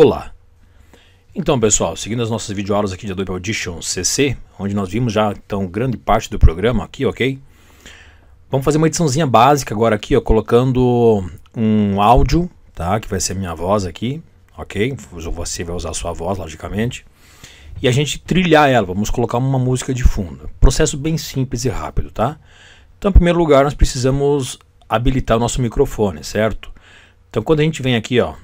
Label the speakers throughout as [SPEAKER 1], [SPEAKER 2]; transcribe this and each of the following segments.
[SPEAKER 1] Olá! Então, pessoal, seguindo as nossas videoaulas aqui de Adobe Audition CC, onde nós vimos já então grande parte do programa aqui, ok? Vamos fazer uma ediçãozinha básica agora aqui, ó, colocando um áudio, tá? Que vai ser minha voz aqui, ok? Você vai usar a sua voz, logicamente. E a gente trilhar ela, vamos colocar uma música de fundo. Processo bem simples e rápido, tá? Então, em primeiro lugar, nós precisamos habilitar o nosso microfone, certo? Então, quando a gente vem aqui, ó,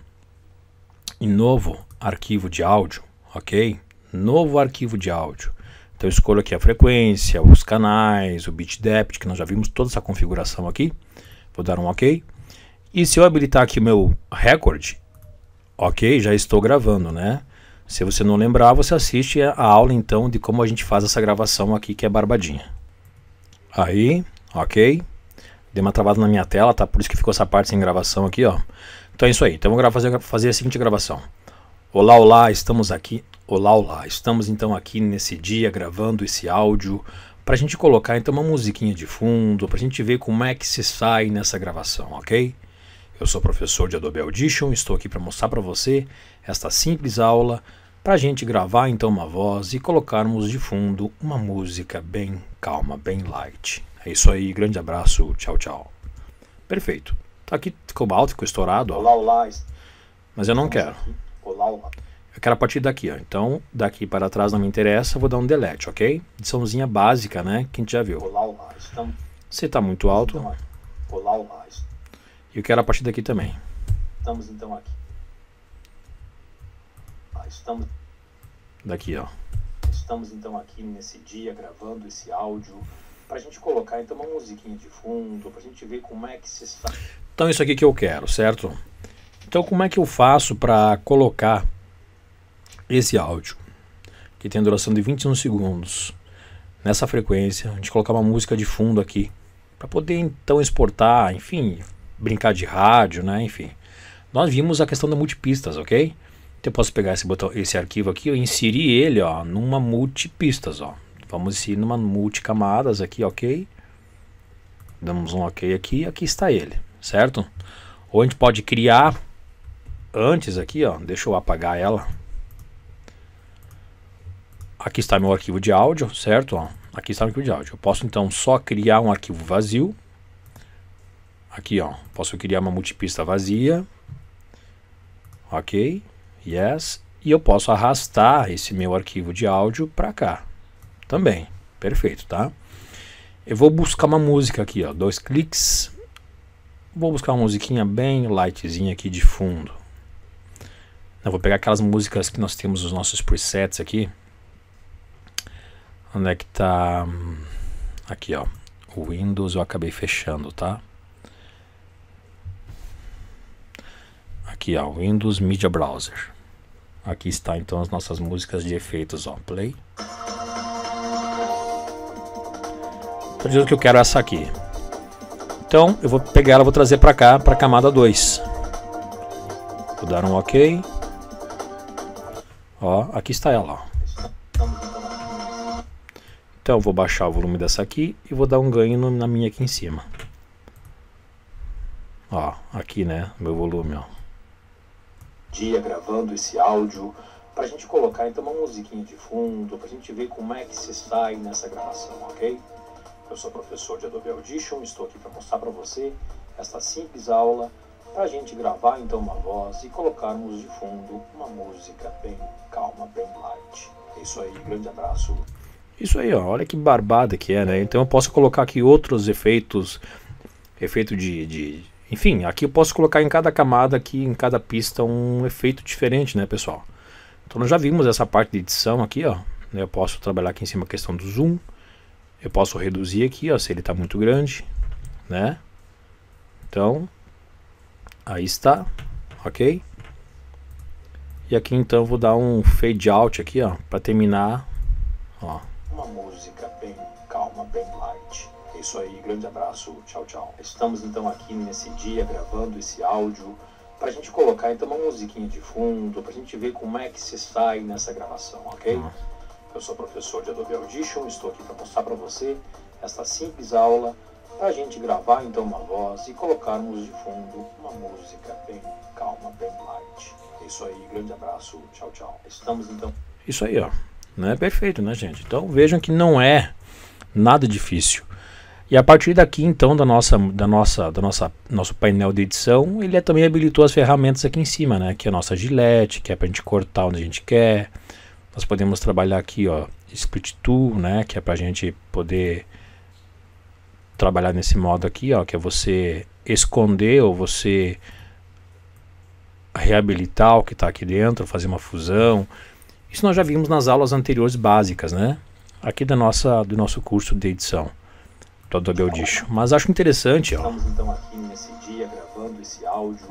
[SPEAKER 1] em novo arquivo de áudio, ok? Novo arquivo de áudio. Então eu escolho aqui a frequência, os canais, o bit depth, que nós já vimos toda essa configuração aqui. Vou dar um OK. E se eu habilitar aqui o meu recorde, ok, já estou gravando, né? Se você não lembrar, você assiste a aula então de como a gente faz essa gravação aqui que é barbadinha. Aí, ok. Dei uma travada na minha tela, tá? Por isso que ficou essa parte sem gravação aqui, ó. Então é isso aí. Então vamos fazer, fazer a seguinte gravação. Olá, olá, estamos aqui. Olá, olá, estamos então aqui nesse dia gravando esse áudio para a gente colocar então uma musiquinha de fundo, para a gente ver como é que se sai nessa gravação, ok? Eu sou professor de Adobe Audition, estou aqui para mostrar para você esta simples aula para a gente gravar então uma voz e colocarmos de fundo uma música bem calma, bem light. É isso aí, grande abraço, tchau, tchau. Perfeito. Tá aqui ficou alto, ficou estourado. Ó. Olá, Mas eu não Vamos quero. Aqui. Olá, olá. Eu quero a partir daqui, ó. Então, daqui para trás não me interessa, vou dar um delete, ok? Ediçãozinha básica, né? Que a gente já viu. Olá, olá. Você está muito alto. Então, olá, olá. E eu quero a partir daqui também. Estamos então aqui. Ah, estamos. Daqui, ó. Estamos então aqui nesse dia gravando esse áudio para a gente colocar então uma musiquinha de fundo, para a gente ver como é que se faz. Então isso aqui que eu quero, certo? Então como é que eu faço para colocar esse áudio, que tem duração de 21 segundos, nessa frequência, a gente colocar uma música de fundo aqui, para poder então exportar, enfim, brincar de rádio, né, enfim. Nós vimos a questão da multipistas, ok? Então eu posso pegar esse, botão, esse arquivo aqui e inserir ele ó, numa multipistas, ó. Vamos ir numa multicamadas aqui, ok. Damos um ok aqui aqui está ele, certo? Ou a gente pode criar antes aqui, ó, deixa eu apagar ela. Aqui está meu arquivo de áudio, certo? aqui está o arquivo de áudio. Eu posso então só criar um arquivo vazio. Aqui, ó, posso criar uma multipista vazia. OK? Yes, e eu posso arrastar esse meu arquivo de áudio para cá também. Perfeito, tá? Eu vou buscar uma música aqui, ó. Dois cliques. Vou buscar uma musiquinha bem lightzinha aqui de fundo. Eu vou pegar aquelas músicas que nós temos os nossos presets aqui. Onde é que tá? Aqui, ó. O Windows eu acabei fechando, tá? Aqui, ó. Windows Media Browser. Aqui está então as nossas músicas de efeitos, ó. Play. Play. Estou dizendo que eu quero essa aqui. Então eu vou pegar ela, vou trazer para cá, para a camada 2. Vou dar um OK. Ó, aqui está ela. Ó. Então vou baixar o volume dessa aqui e vou dar um ganho no, na minha aqui em cima. Ó, aqui né, meu volume, ó. Dia gravando esse áudio para a gente colocar então uma musiquinha de fundo, para a gente ver como é que se sai nessa gravação, ok? Eu sou professor de Adobe Audition e estou aqui para mostrar para você esta simples aula para a gente gravar então uma voz e colocarmos de fundo uma música bem calma, bem light. É isso aí, grande abraço. Isso aí, ó, olha que barbada que é, né? Então eu posso colocar aqui outros efeitos, efeito de, de... Enfim, aqui eu posso colocar em cada camada aqui, em cada pista, um efeito diferente, né, pessoal? Então nós já vimos essa parte de edição aqui, ó. Eu posso trabalhar aqui em cima a questão do zoom, eu posso reduzir aqui, ó, se ele está muito grande, né? Então, aí está, ok? E aqui então vou dar um fade out aqui, ó, para terminar, ó. Uma música bem calma, bem light. É isso aí, grande abraço, tchau, tchau. Estamos então aqui nesse dia gravando esse áudio para a gente colocar então uma musiquinha de fundo, para a gente ver como é que se sai nessa gravação, ok? Eu sou professor de Adobe Audition, estou aqui para mostrar para você esta simples aula para a gente gravar então uma voz e colocarmos de fundo uma música bem calma, bem light. É isso aí, grande abraço, tchau, tchau. Estamos então. Isso aí, ó. Não é perfeito, né, gente? Então vejam que não é nada difícil. E a partir daqui, então, da nossa, da nossa, da nossa, nosso painel de edição, ele também habilitou as ferramentas aqui em cima, né? Que é a nossa gilete, que é para a gente cortar onde a gente quer, nós podemos trabalhar aqui, ó, split tool, né, que é para a gente poder trabalhar nesse modo aqui, ó, que é você esconder ou você reabilitar o que está aqui dentro, fazer uma fusão. Isso nós já vimos nas aulas anteriores básicas, né? Aqui da nossa, do nosso curso de edição do Adobe Audition. Mas acho interessante, ó. Estamos então aqui nesse dia gravando esse áudio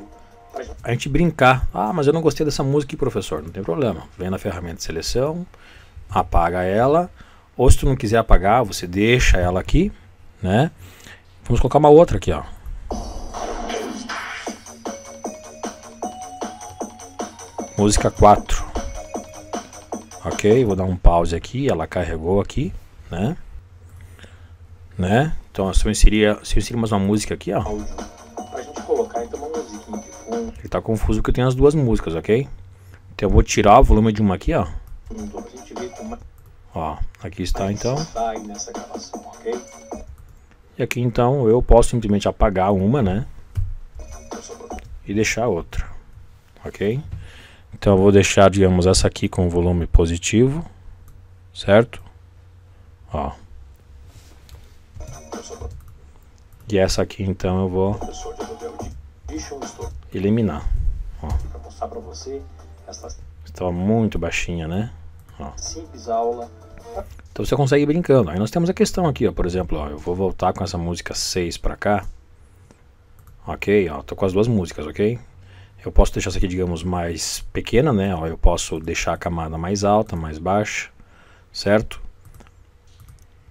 [SPEAKER 1] a gente brincar. Ah, mas eu não gostei dessa música, professor? Não tem problema. Vem na ferramenta de seleção, apaga ela. Ou se tu não quiser apagar, você deixa ela aqui, né? Vamos colocar uma outra aqui, ó. Música 4. Ok, vou dar um pause aqui, ela carregou aqui, né? Né? Então, se eu inserir, se eu inserir mais uma música aqui, ó. Ele tá confuso que eu tenho as duas músicas, ok? Então eu vou tirar o volume de uma aqui, ó. Ó, aqui está então. E aqui então eu posso simplesmente apagar uma, né? E deixar outra, ok? Então eu vou deixar, digamos, essa aqui com volume positivo, certo? Ó. E essa aqui então eu vou eliminar. Ó. Pra mostrar você Estava muito baixinha, né? Ó. Simples aula. Então você consegue ir brincando. Aí nós temos a questão aqui, ó, por exemplo, ó, eu vou voltar com essa música 6 para cá. Ok, ó, tô com as duas músicas, ok? Eu posso deixar essa aqui, digamos, mais pequena, né? Ó, eu posso deixar a camada mais alta, mais baixa, certo?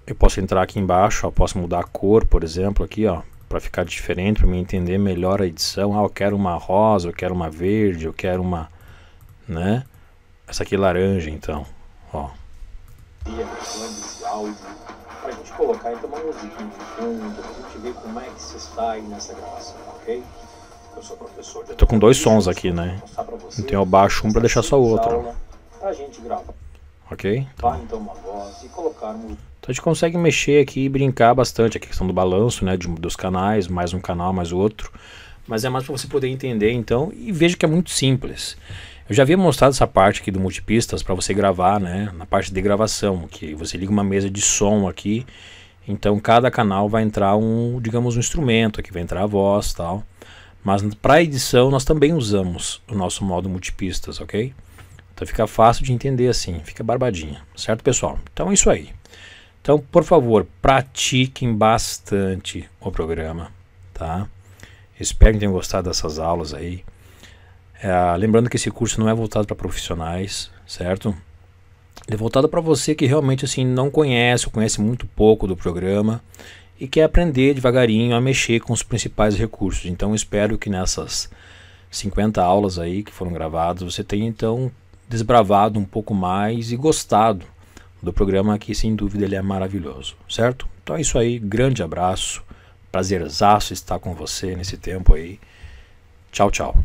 [SPEAKER 1] Eu posso entrar aqui embaixo, ó, posso mudar a cor, por exemplo, aqui, ó, para ficar diferente, para me entender melhor a edição. Ah, eu quero uma rosa, eu quero uma verde, eu quero uma, né? Essa aqui é laranja, então, ó. Para a gente colocar então uma musiquinha de fundo, para a gente ver como é que se nessa gravação, ok? Eu sou professor de. Eu tô com dois sons aqui, né? Então eu baixo um para deixar só o outro. Para a gente gravar. Ok? Então. então uma voz e colocarmos. Então a gente consegue mexer aqui e brincar bastante. A questão do balanço, né? De, dos canais, mais um canal, mais outro. Mas é mais para você poder entender então. E veja que é muito simples. Eu já havia mostrado essa parte aqui do multipistas para você gravar, né? Na parte de gravação, que você liga uma mesa de som aqui. Então cada canal vai entrar um, digamos, um instrumento, aqui vai entrar a voz, tal. Mas para edição nós também usamos o nosso modo multipistas, ok? Então fica fácil de entender assim, fica barbadinha, certo pessoal? Então é isso aí. Então, por favor, pratiquem bastante o programa, tá? Espero que tenham gostado dessas aulas aí. É, lembrando que esse curso não é voltado para profissionais, certo? Ele é voltado para você que realmente assim não conhece ou conhece muito pouco do programa e quer aprender devagarinho a mexer com os principais recursos. Então, espero que nessas 50 aulas aí que foram gravadas, você tenha então desbravado um pouco mais e gostado do programa, que sem dúvida ele é maravilhoso, certo? Então é isso aí, grande abraço, prazerzaço estar com você nesse tempo aí. Tchau, tchau.